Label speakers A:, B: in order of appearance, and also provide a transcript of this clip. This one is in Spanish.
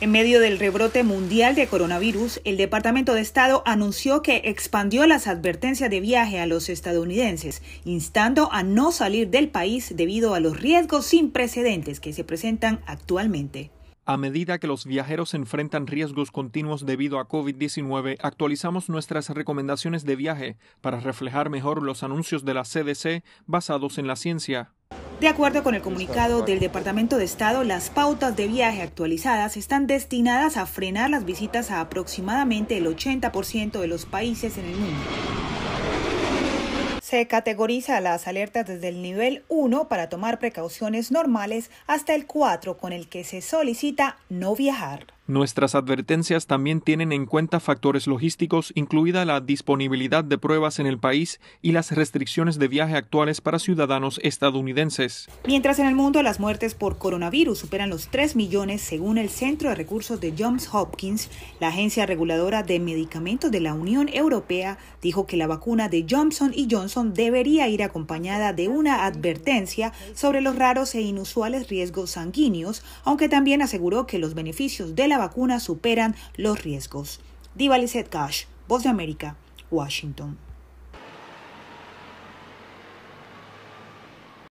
A: En medio del rebrote mundial de coronavirus, el Departamento de Estado anunció que expandió las advertencias de viaje a los estadounidenses, instando a no salir del país debido a los riesgos sin precedentes que se presentan actualmente.
B: A medida que los viajeros enfrentan riesgos continuos debido a COVID-19, actualizamos nuestras recomendaciones de viaje para reflejar mejor los anuncios de la CDC basados en la ciencia.
A: De acuerdo con el comunicado del Departamento de Estado, las pautas de viaje actualizadas están destinadas a frenar las visitas a aproximadamente el 80% de los países en el mundo. Se categoriza las alertas desde el nivel 1 para tomar precauciones normales hasta el 4 con el que se solicita no viajar.
B: Nuestras advertencias también tienen en cuenta factores logísticos, incluida la disponibilidad de pruebas en el país y las restricciones de viaje actuales para ciudadanos estadounidenses.
A: Mientras en el mundo las muertes por coronavirus superan los 3 millones, según el Centro de Recursos de Johns Hopkins, la agencia reguladora de medicamentos de la Unión Europea dijo que la vacuna de Johnson y Johnson debería ir acompañada de una advertencia sobre los raros e inusuales riesgos sanguíneos, aunque también aseguró que los beneficios de la Vacunas superan los riesgos. Diva Cash, Voz de América, Washington.